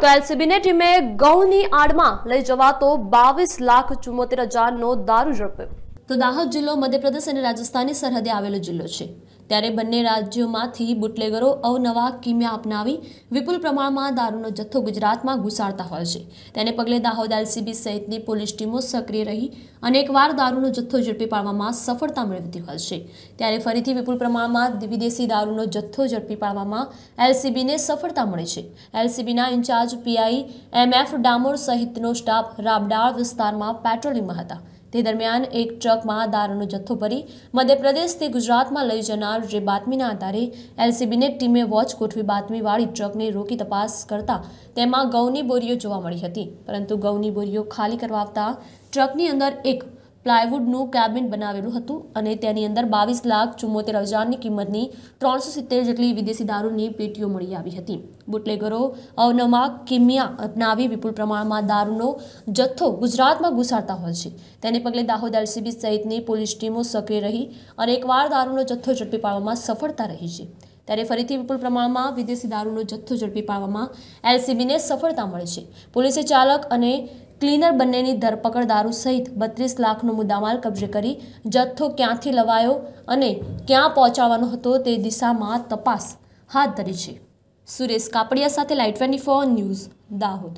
તો એલસીબીની ટીમે ગૌની આડમાં લઈ જવાતો બાવીસ લાખ ચુમ્મોતેર હજારનો દારૂ ઝડપ્યો તો દાહોદ જિલ્લો મધ્યપ્રદેશ અને રાજસ્થાનની સરહદે આવેલો જિલ્લો છે ત્યારે બંને રાજ્યોમાંથી બુટલેગરો અવનવા કિમ્યા અપનાવી વિપુલ પ્રમાણમાં દારૂનો જથ્થો ગુજરાતમાં ઘુસાડતા હોય છે તેને પગલે દાહોદ એલસીબી સહિતની પોલીસ ટીમો સક્રિય રહી અનેકવાર દારૂનો જથ્થો ઝડપી પાડવામાં સફળતા મેળવતી હોય છે ત્યારે ફરીથી વિપુલ પ્રમાણમાં વિદેશી દારૂનો જથ્થો ઝડપી પાડવામાં એલસીબીને સફળતા મળે છે એલસીબીના ઇન્ચાર્જ પીઆઈ એમએફ ડામોર સહિતનો સ્ટાફ રાબડાળ વિસ્તારમાં પેટ્રોલિંગમાં હતા તે દરમિયાન એક ટ્રકમાં દારૂનો જથ્થો ભરી મધ્યપ્રદેશથી ગુજરાતમાં લઈ જનાર જે બાતમીના આધારે એલસીબીને ટીમે વોચ ગોઠવી બાતમીવાળી ટ્રકને રોકી તપાસ કરતા તેમાં ગૌની બોરીઓ જોવા મળી હતી પરંતુ ગૌની બોરીઓ ખાલી કરવા આવતા ટ્રકની અંદર એક પ્લાયવુડનું કેબિન બનાવેલું હતું અને તેની અંદર બાવીસ લાખ ચુમ્મોતેર હજારની કિંમતની ત્રણસો સિત્તેર જેટલી વિદેશી દારૂની પેટીઓ મળી આવી હતી બુટલેગરો અવનવા કિમિયા અપનાવી વિપુલ પ્રમાણમાં દારૂનો જથ્થો ગુજરાતમાં ઘુસાડતા હોય છે તેને પગલે દાહોદ એલસીબી સહિતની પોલીસ ટીમો સક્રિય રહી અને એકવાર દારૂનો જથ્થો ઝડપી પાડવામાં સફળતા રહી છે ત્યારે ફરીથી વિપુલ પ્રમાણમાં વિદેશી દારૂનો જથ્થો ઝડપી પાડવામાં એલસીબીને સફળતા મળે છે પોલીસે ચાલક અને ક્લીનર બંનેની ધરપકડ દારૂ સહિત બત્રીસ લાખનો મુદ્દામાલ કબજે કરી જથ્થો ક્યાંથી લવાયો અને ક્યાં પહોંચાડવાનો હતો તે દિશામાં તપાસ હાથ ધરી છે સુરેશ કાપડિયા સાથે light twenty four news Dahod